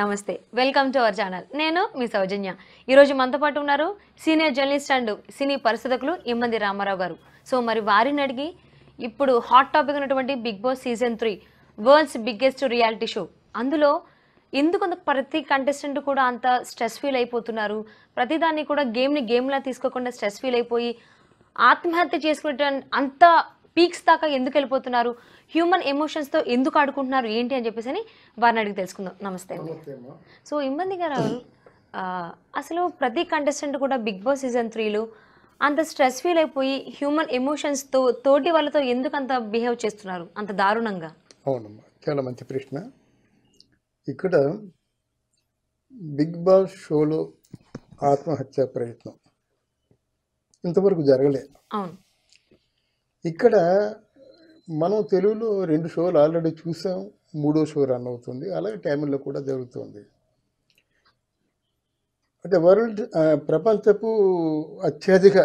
నమస్తే welcome to our channel నేను మీ సౌజన్య ఈరోజు మనతో పాటు ఉన్నారు సీనియర్ జర్నలిస్ట్ అండ్ సినీ పరిశోధకులు ఇమ్మంది రామారావు గారు సో మరి వారిని అడిగి ఇప్పుడు హాట్ టాపిక్ ఉన్నటువంటి big boss season three world's biggest reality show అందులో ఎందుకు ప్రతి కంటెస్టెంట్ కూడా అంత స్ట్రెస్ ఫీల్ అయిపోతున్నారు ప్రతిదాన్ని కూడా గేమ్ని గేమ్లా తీసుకోకుండా స్ట్రెస్ ఫీల్ అయిపోయి ఆత్మహత్య చేసుకునే అంత పీక్స్ దాకా ఎందుకు వెళ్ళిపోతున్నారు హ్యూమన్ ఎమోషన్స్తో ఎందుకు ఆడుకుంటున్నారు ఏంటి అని చెప్పేసి అని వారిని అడిగి తెలుసుకుందాం నమస్తే అండి సో ఇబ్బంది గారు అసలు ప్రతి కంటెస్టెంట్ కూడా బిగ్ బాస్ సీజన్ త్రీలో అంత స్ట్రెస్ ఫీల్ అయిపోయి హ్యూమన్ ఎమోషన్స్తో తోటి వాళ్ళతో ఎందుకు అంత బిహేవ్ చేస్తున్నారు అంత దారుణంగా అవునమ్మా చాలా మంచి ప్రశ్న ఇక్కడ బిగ్ బాస్ షోలో ఆత్మహత్య ప్రయత్నం ఇంతవరకు జరగలేదు అవును ఇక్కడ మనం తెలుగులో రెండు షోలు ఆల్రెడీ చూసాం మూడో షో రన్ అవుతుంది అలాగే తమిళ్లో కూడా జరుగుతుంది అంటే వరల్డ్ ప్రపంచపు అత్యధిక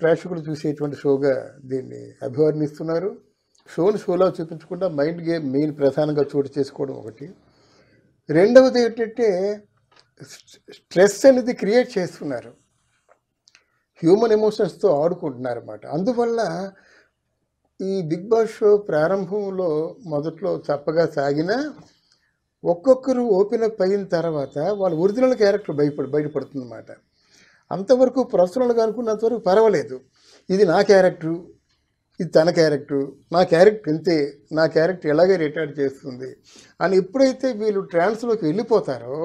ప్రేక్షకులు చూసేటువంటి షోగా దీన్ని అభివర్ణిస్తున్నారు షోను షోలా చూపించకుండా మైండ్ గేమ్ మెయిన్ ప్రధానంగా చోటు చేసుకోవడం ఒకటి రెండవది ఏంటంటే స్ట్రెస్ అనేది క్రియేట్ చేస్తున్నారు హ్యూమన్ ఎమోషన్స్తో ఆడుకుంటున్నారు అందువల్ల ఈ బిగ్ బాస్ షో ప్రారంభంలో మొదట్లో చప్పగా సాగిన ఒక్కొక్కరు ఓపెన్ అప్ అయిన తర్వాత వాళ్ళ ఒరిజినల్ క్యారెక్టర్ భయపడి బయటపడుతుందన్నమాట అంతవరకు ప్రొఫెషనల్గా అనుకున్నంతవరకు పర్వాలేదు ఇది నా క్యారెక్టరు ఇది తన క్యారెక్టర్ నా క్యారెక్టర్ ఇంతే నా క్యారెక్టర్ ఎలాగే రిటైర్డ్ చేస్తుంది అని ఎప్పుడైతే వీళ్ళు ట్రాన్స్లోకి వెళ్ళిపోతారో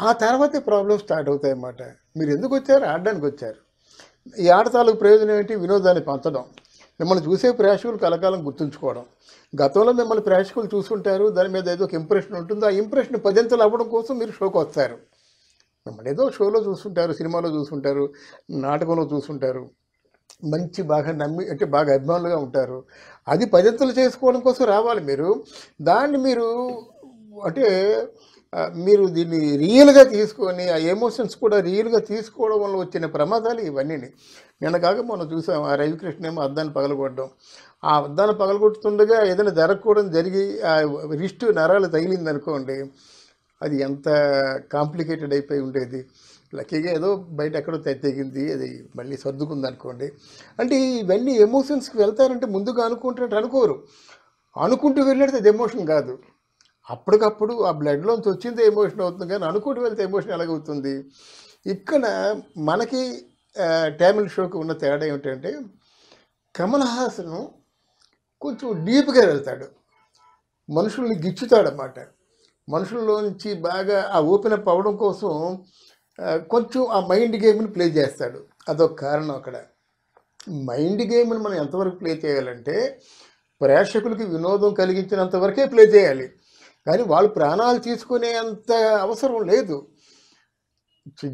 ఆ తర్వాతే ప్రాబ్లమ్ స్టార్ట్ అవుతాయి అన్నమాట మీరు ఎందుకు వచ్చారు ఆడడానికి వచ్చారు ఈ ఆడతాలకు ప్రయోజనం ఏంటి వినోదాన్ని పంచడం మిమ్మల్ని చూసే ప్రేక్షకులు కలకాలం గుర్తుంచుకోవడం గతంలో మిమ్మల్ని ప్రేక్షకులు చూసుకుంటారు దాని మీద ఏదో ఒక ఇంప్రెషన్ ఉంటుంది ఆ ఇంప్రెషన్ పదింతలు అవ్వడం కోసం మీరు షోకి వస్తారు మిమ్మల్ని ఏదో షోలో చూసుంటారు సినిమాలో చూసుంటారు నాటకంలో చూసుంటారు మంచి బాగా నమ్మి అంటే బాగా అభిమానులుగా ఉంటారు అది పదింతలు చేసుకోవడం కోసం రావాలి మీరు దాన్ని మీరు అంటే మీరు దీన్ని రియల్గా తీసుకొని ఆ ఎమోషన్స్ కూడా రియల్గా తీసుకోవడం వల్ల వచ్చిన ప్రమాదాలు ఇవన్నీ నిన్న కాక మనం చూసాం ఆ రవికృష్ణ ఏమో అద్దాన్ని పగలగొట్టడం ఆ అద్దాన్ని పగలగొట్టుతుండగా ఏదైనా జరగకూడదు జరిగి ఆ రిస్టు నరాలు తగిలిందనుకోండి అది ఎంత కాంప్లికేటెడ్ అయిపోయి ఉండేది లక్కీగా ఏదో బయట ఎక్కడో తెగింది అది మళ్ళీ సర్దుకుంది అనుకోండి అంటే ఇవన్నీ ఎమోషన్స్కి వెళ్తారంటే ముందుగా అనుకుంటున్నట్టు అనుకోరు అనుకుంటూ వెళ్ళినట్టు అది ఎమోషన్ కాదు అప్పటికప్పుడు ఆ బ్లడ్లోంచి వచ్చింది ఎమోషన్ అవుతుంది కానీ అనుకోటి వెళ్తే ఎమోషన్ ఎలాగవుతుంది ఇక్కడ మనకి టామిల్ షోకి ఉన్న తేడా ఏమిటంటే కమల్ హాసన్ కొంచెం డీప్గా వెళ్తాడు మనుషుల్ని గిచ్చుతాడనమాట మనుషుల్లోంచి బాగా ఆ ఓపెన్ అప్ అవ్వడం కోసం కొంచెం ఆ మైండ్ గేమ్ని ప్లే చేస్తాడు అదొక కారణం అక్కడ మైండ్ గేమ్ని మనం ఎంతవరకు ప్లే చేయాలంటే ప్రేక్షకులకి వినోదం కలిగించినంతవరకే ప్లే చేయాలి కానీ వాళ్ళు ప్రాణాలు తీసుకునేంత అవసరం లేదు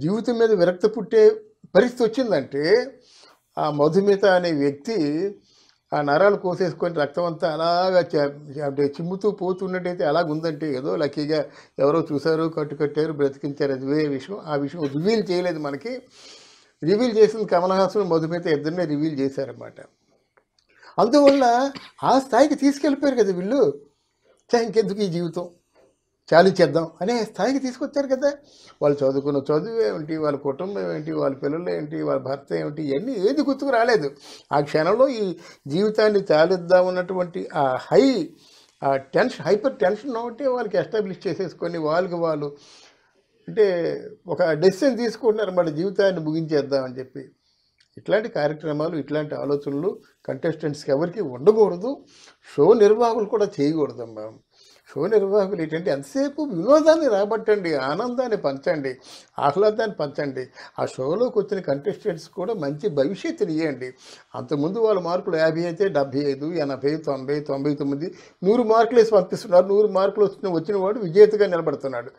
జీవితం మీద విరక్త పుట్టే పరిస్థితి వచ్చిందంటే ఆ మధుమిత అనే వ్యక్తి ఆ నరాలు కోసేసుకొని రక్తం అంతా అలాగా అంటే చిమ్ముతూ పోతున్నట్టయితే ఎలాగుందంటే ఏదో లక్కీగా ఎవరో చూశారు కట్టుకట్టారు బ్రతికించారు అది వేరే విషయం ఆ విషయం రివీల్ చేయలేదు మనకి రివీల్ చేసిన కమల్ హాసన్ మధుమిత ఇద్దరినే రివీల్ చేశారన్నమాట అందువల్ల ఆ స్థాయికి తీసుకెళ్ళిపోయారు కదా వీళ్ళు ఇంకెందుకు ఈ జీవితం చాలు అనే స్థాయికి తీసుకొచ్చారు కదా వాళ్ళు చదువుకున్న చదువు ఏమిటి వాళ్ళ కుటుంబం ఏమిటి వాళ్ళ పిల్లలు ఏమిటి వాళ్ళ భర్త ఏమిటి ఇవన్నీ ఏది గుర్తుకు రాలేదు ఆ క్షణంలో ఈ జీవితాన్ని చాలిద్దామన్నటువంటి ఆ హై ఆ టెన్షన్ హైపర్ టెన్షన్ ఒకటి వాళ్ళకి ఎస్టాబ్లిష్ చేసేసుకొని వాళ్ళకి వాళ్ళు అంటే ఒక డెసిషన్ తీసుకుంటున్నారు మన జీవితాన్ని ముగించేద్దామని చెప్పి ఇట్లాంటి కార్యక్రమాలు ఇట్లాంటి ఆలోచనలు కంటెస్టెంట్స్కి ఎవరికి ఉండకూడదు షో నిర్వాహకులు కూడా చేయకూడదమ్మా షో నిర్వాహకులు ఏంటంటే ఎంతసేపు వినోదాన్ని రాబట్టండి ఆనందాన్ని పంచండి ఆహ్లాదాన్ని పంచండి ఆ షోలోకి వచ్చిన కంటెస్టెంట్స్ కూడా మంచి భవిష్యత్తు ఇవ్వండి అంతకుముందు వాళ్ళ మార్కులు యాభై అయితే డెబ్బై ఐదు ఎనభై తొంభై తొంభై తొమ్మిది నూరు మార్కులు వేసి పంపిస్తున్నారు నూరు మార్కులు వచ్చిన వచ్చిన వాడు విజేతగా నిలబడుతున్నాడు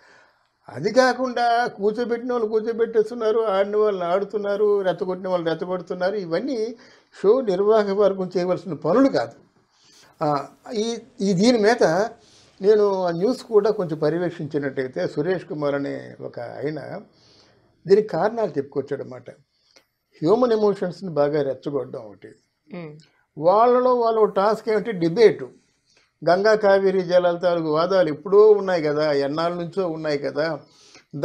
అది కాకుండా కూర్చోబెట్టిన వాళ్ళు కూర్చోబెట్టేస్తున్నారు ఆడిన వాళ్ళు ఆడుతున్నారు రెత్తగొట్టిన వాళ్ళు రెత్తగొడుతున్నారు ఇవన్నీ షో నిర్వాహక వర్గం చేయవలసిన పనులు కాదు ఈ ఈ దీని మీద నేను ఆ న్యూస్ కూడా కొంచెం పర్యవేక్షించినట్టయితే సురేష్ కుమార్ అనే ఒక ఆయన దీనికి కారణాలు చెప్పుకొచ్చాడు అనమాట హ్యూమన్ ఎమోషన్స్ని బాగా రెచ్చగొట్టడం ఒకటి వాళ్ళలో వాళ్ళ టాస్క్ ఏమిటి డిబేటు గంగా కావేరీ జలాల తాలూకు వాదాలు ఎప్పుడూ ఉన్నాయి కదా ఎన్నాళ్ళ నుంచో ఉన్నాయి కదా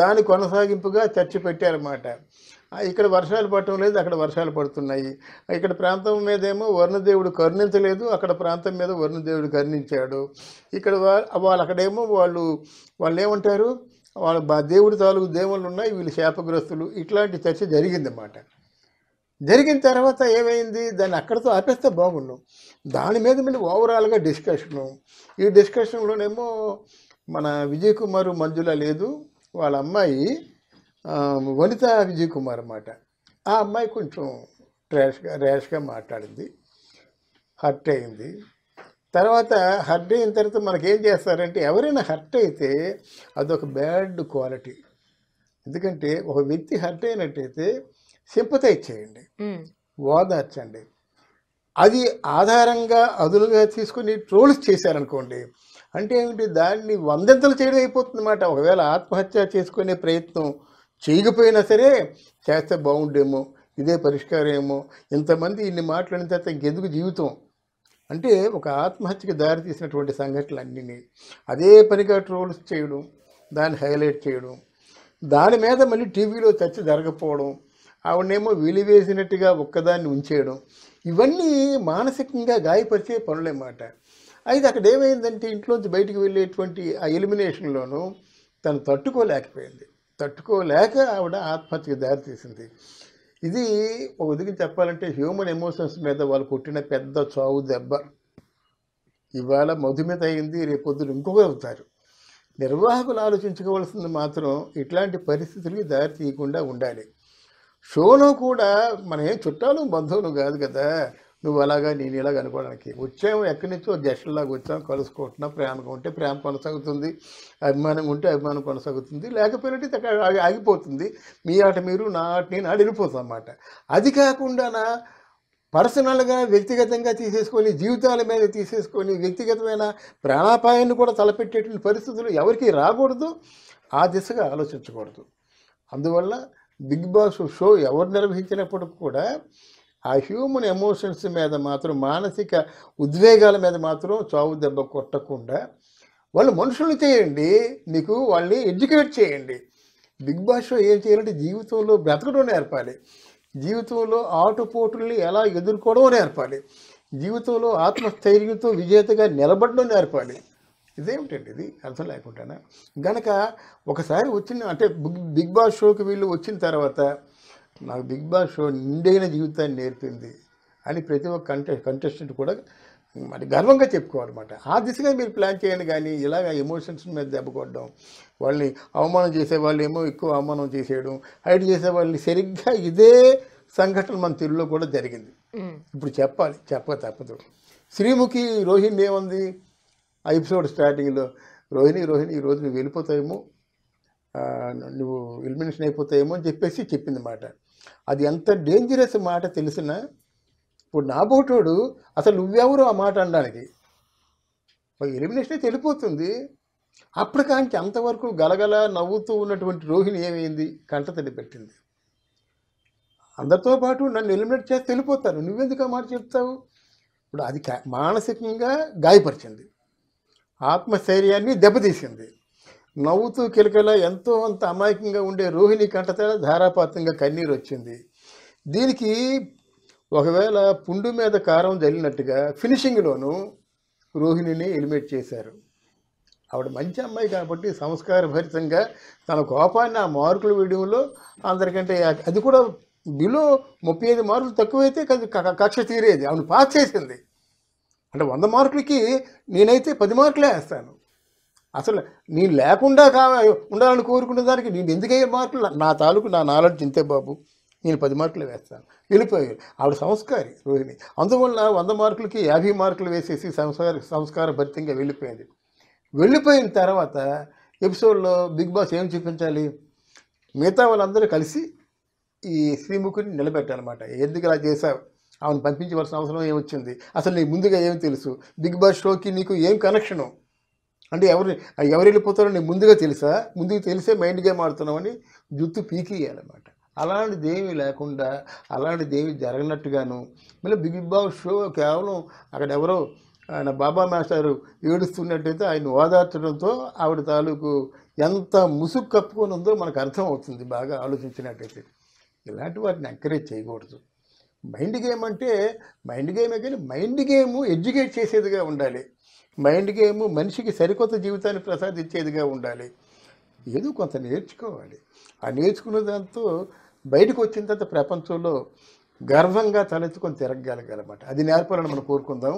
దాని కొనసాగింపుగా చర్చ పెట్టారన్నమాట ఇక్కడ వర్షాలు పడటం లేదు అక్కడ వర్షాలు పడుతున్నాయి ఇక్కడ ప్రాంతం మీదేమో వరుణదేవుడు కరుణించలేదు అక్కడ ప్రాంతం మీద వరుణదేవుడు కరుణించాడు ఇక్కడ వాళ్ళు అక్కడేమో వాళ్ళు వాళ్ళు ఏమంటారు వాళ్ళ దేవుడి తాలూకు దేవుళ్ళు ఉన్నాయి వీళ్ళు శాపగ్రస్తులు ఇట్లాంటి చర్చ జరిగిందన్నమాట జరిగిన తర్వాత ఏమైంది దాన్ని అక్కడితో ఆపేస్తే బాగుండు దాని మీద మళ్ళీ ఓవరాల్గా డిస్కషను ఈ డిస్కషన్లోనేమో మన విజయ్ కుమార్ మంజుల లేదు వాళ్ళ అమ్మాయి వనిత విజయ్ కుమార్ అన్నమాట ఆ అమ్మాయి కొంచెం ర్యాష్గా ర్యాష్గా మాట్లాడింది హర్ట్ అయింది తర్వాత హర్ట్ అయిన తర్వాత మనకేం చేస్తారంటే ఎవరైనా హర్ట్ అయితే అదొక బ్యాడ్ క్వాలిటీ ఎందుకంటే ఒక వ్యక్తి హర్ట్ అయినట్టయితే సింపతైజ్ చేయండి ఓదార్చండి అది ఆధారంగా అదులుగా తీసుకుని ట్రోల్స్ చేశారనుకోండి అంటే ఏమిటి దాన్ని వందంతలు చేయడం అయిపోతుందన్నమాట ఒకవేళ ఆత్మహత్య చేసుకునే ప్రయత్నం చేయకపోయినా సరే చేస్తే బాగుండేమో ఇదే పరిష్కారం ఏమో ఇంతమంది ఇన్ని మాట్లాడిన తర్వాత ఇంకెందుకు జీవితం అంటే ఒక ఆత్మహత్యకి దారి తీసినటువంటి సంఘటనలు అన్నీ అదే పనిగా ట్రోల్స్ చేయడం దాన్ని హైలైట్ చేయడం దాని మీద మళ్ళీ టీవీలో చర్చ జరగకపోవడం ఆవిడనేమో విలివేసినట్టుగా ఒక్కదాన్ని ఉంచేయడం ఇవన్నీ మానసికంగా గాయపరిచే పనులన్నమాట అయితే అక్కడ ఏమైందంటే ఇంట్లోంచి బయటికి వెళ్ళేటువంటి ఆ ఎలిమినేషన్లోనూ తను తట్టుకోలేకపోయింది తట్టుకోలేక ఆవిడ ఆత్మహత్యకు దారితీసింది ఇది ఒక విధంగా చెప్పాలంటే హ్యూమన్ ఎమోషన్స్ మీద వాళ్ళు కొట్టిన పెద్ద చావు దెబ్బ ఇవాళ మధుమేత అయింది రేపొద్దులు ఇంకొకరు అవుతారు నిర్వాహకులు ఆలోచించుకోవాల్సింది మాత్రం ఇట్లాంటి పరిస్థితులకి దారి తీయకుండా ఉండాలి షోలో కూడా మన ఏం చుట్టాలు బంధువులు కాదు కదా నువ్వు అలాగా నేను ఇలాగ అనుకోవడానికి వచ్చాము ఎక్కడి నుంచో జస్టులాగా వచ్చాం కలుసుకుంటున్నాం ప్రేమగా ఉంటే ప్రేమ కొనసాగుతుంది అభిమానం ఉంటే అభిమానం కొనసాగుతుంది లేకపోయినట్టు ఆగిపోతుంది మీ ఆట మీరు నా ఆట నేను ఆడిపోతాం అన్నమాట అది కాకుండా పర్సనల్గా వ్యక్తిగతంగా తీసేసుకొని జీవితాల మీద తీసేసుకొని వ్యక్తిగతమైన ప్రాణాపాయాన్ని కూడా తలపెట్టేటువంటి పరిస్థితులు ఎవరికి రాకూడదు ఆ దిశగా ఆలోచించకూడదు అందువల్ల బిగ్ బాస్ షో ఎవరు నిర్వహించినప్పటికి కూడా ఆ హ్యూమన్ ఎమోషన్స్ మీద మాత్రం మానసిక ఉద్వేగాల మీద మాత్రం చావు దెబ్బ కొట్టకుండా వాళ్ళు మనుషులు చేయండి మీకు వాళ్ళని ఎడ్యుకేట్ చేయండి బిగ్ బాస్ షో ఏం చేయాలంటే జీవితంలో బ్రతకడం నేర్పాలి జీవితంలో ఆటుపోటుల్ని ఎలా ఎదుర్కోవడం నేర్పాలి జీవితంలో ఆత్మస్థైర్యంతో విజేతగా నిలబడడం నేర్పాలి ఇదేమిటండి ఇది అర్థం లేకుండానా గనక ఒకసారి వచ్చిన అంటే బిగ్ బాస్ షోకి వీళ్ళు వచ్చిన తర్వాత నాకు బిగ్ బాస్ షో నిండైన జీవితాన్ని నేర్పింది అని ప్రతి ఒక్క కంటె కంటెస్టెంట్ కూడా మరి గర్వంగా చెప్పుకోవాలన్నమాట ఆ దిశగా మీరు ప్లాన్ చేయండి కానీ ఇలాగ ఎమోషన్స్ మీద దెబ్బకొట్టడం వాళ్ళని అవమానం వాళ్ళు ఏమో ఎక్కువ అవమానం చేసేయడం హైట్ వాళ్ళని సరిగ్గా ఇదే సంఘటన మన తెలుగులో కూడా జరిగింది ఇప్పుడు చెప్పాలి చెప్పక తప్పదు శ్రీముఖి రోహిణి ఏముంది ఆ ఎపిసోడ్ స్టార్టింగ్లో రోహిణి రోహిణి ఈరోజు నువ్వు వెళ్ళిపోతాయేమో నువ్వు ఎలిమినేషన్ అయిపోతాయేమో అని చెప్పేసి చెప్పింది మాట అది ఎంత డేంజరస్ మాట తెలిసిన ఇప్పుడు నా బోటోడు అసలు నువ్వెవరు ఆ మాట అనడానికి ఎలిమినేషన్ వెళ్ళిపోతుంది అప్పటికానికి అంతవరకు గలగల నవ్వుతూ ఉన్నటువంటి రోహిణి ఏమైంది కంటతడి పెట్టింది అందరితో పాటు నన్ను ఎలిమినేట్ చేసి వెళ్ళిపోతాను నువ్వెందుకు ఆ మాట చెప్తావు ఇప్పుడు అది మానసికంగా గాయపరిచింది ఆత్మస్థైర్యాన్ని దెబ్బతీసింది నవ్వుతూ కిలకలా ఎంతో అంత అమాయకంగా ఉండే రోహిణి కంటత ధారాపాతంగా కన్నీరు వచ్చింది దీనికి ఒకవేళ పుండు మీద కారం జల్లినట్టుగా ఫినిషింగ్లోనూ రోహిణిని ఎలిమేట్ చేశారు ఆవిడ మంచి అమ్మాయి కాబట్టి సంస్కారభరితంగా తన కోపాన్ని ఆ మార్కులు వేయడంలో అందరికంటే అది కూడా బిలో ముప్పై ఐదు మార్కులు తక్కువైతే కక్ష తీరేది ఆవిడ పాస్ చేసింది అంటే వంద మార్కులకి నేనైతే పది మార్కులే వేస్తాను అసలు నేను లేకుండా కావా ఉండాలని కోరుకునే దానికి నేను ఎందుకయ్యే మార్కులు నా తాలూకు నా నాలెడ్జ్ ఇంతే బాబు నేను పది మార్కులు వేస్తాను వెళ్ళిపోయారు ఆవిడ సంస్కారి రోహిణి అందువల్ల వంద మార్కులకి యాభై మార్కులు వేసేసి సంస్కార సంస్కార భరితంగా వెళ్ళిపోయింది వెళ్ళిపోయిన తర్వాత ఎపిసోడ్లో బిగ్ బాస్ ఏం చూపించాలి మిగతా వాళ్ళందరూ కలిసి ఈ శ్రీముఖుని నిలబెట్టాలన్నమాట ఎందుకు ఇలా చేశావు ఆమెను పంపించవలసిన అవసరం ఏమొచ్చింది అసలు నీకు ముందుగా ఏమి తెలుసు బిగ్ బాస్ షోకి నీకు ఏం కనెక్షను అంటే ఎవరు ఎవరు వెళ్ళిపోతారో నీకు ముందుగా తెలుసా ముందుకు తెలిసే మైండ్ గేమ్ ఆడుతున్నామని జుత్తు ఇవ్వాలన్నమాట అలాంటిది ఏమీ లేకుండా అలాంటిది ఏమీ జరగనట్టుగాను మళ్ళీ బిగ్ బాస్ షో కేవలం అక్కడ ఎవరో ఆయన బాబా మాస్టర్ ఏడుస్తున్నట్టయితే ఆయన ఓదార్చడంతో ఆవిడ తాలూకు ఎంత ముసుగు కప్పుకొని ఉందో మనకు అర్థం అవుతుంది బాగా ఆలోచించినట్టయితే ఇలాంటి వాటిని ఎంకరేజ్ చేయకూడదు మైండ్ గేమ్ అంటే మైండ్ గేమే కానీ మైండ్ గేమ్ ఎడ్యుకేట్ చేసేదిగా ఉండాలి మైండ్ గేమ్ మనిషికి సరికొత్త జీవితాన్ని ప్రసాదించేదిగా ఉండాలి ఏదో కొంత నేర్చుకోవాలి ఆ నేర్చుకున్న దాంతో బయటకు వచ్చిన తర్వాత ప్రపంచంలో గర్వంగా తలెత్తుకొని అనమాట అది నేర్పాలని మనం కోరుకుందాం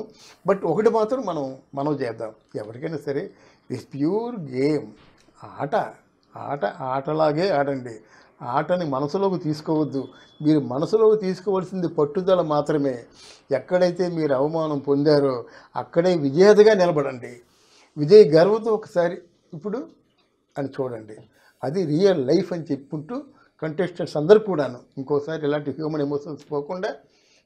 బట్ ఒకటి మాత్రం మనం మనం చేద్దాం ఎవరికైనా సరే ఇట్స్ ప్యూర్ గేమ్ ఆట ఆట ఆటలాగే ఆడండి ఆటని మనసులోకి తీసుకోవద్దు మీరు మనసులోకి తీసుకోవాల్సింది పట్టుదల మాత్రమే ఎక్కడైతే మీరు అవమానం పొందారో అక్కడే విజేతగా నిలబడండి విజయ గర్వంతో ఒకసారి ఇప్పుడు అని చూడండి అది రియల్ లైఫ్ అని చెప్పుకుంటూ కంటెస్టెంట్స్ అందరు కూడాను ఇంకోసారి ఇలాంటి హ్యూమన్ ఎమోషన్స్ పోకుండా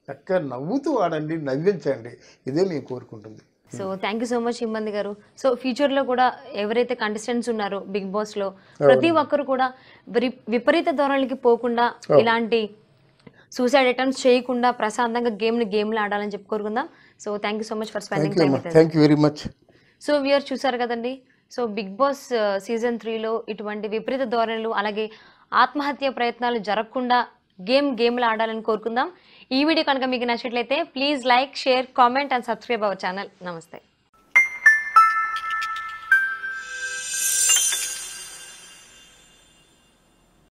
చక్కగా నవ్వుతూ ఆడండి నవ్వించండి ఇదే మేము కోరుకుంటుంది so thank you so much హిమ్మంది గారు సో ఫ్యూచర్ లో కూడా ఎవరైతే కంటెస్టెంట్స్ ఉన్నారో బిగ్ బాస్ లో ప్రతి ఒక్కరు కూడా విపరీత ధోరణికి పోకుండా ఇలాంటి సూసైడ్ అటెంప్ట్స్ చేయకుండా ప్రశాంతంగా గేమ్ని గేమ్లు ఆడాలని చెప్పి కోరుకుందాం so thank you so much for spending time thank you very much so వీఆర్ చూసారు కదండి సో బిగ్ బాస్ సీజన్ త్రీలో ఇటువంటి విపరీత ధోరణులు అలాగే ఆత్మహత్య ప్రయత్నాలు జరగకుండా గేమ్ గేమ్లు ఆడాలని కోరుకుందాం ఈ వీడియో కనుక మీకు నచ్చినట్లయితే please like share comment and subscribe our channel నమస్తే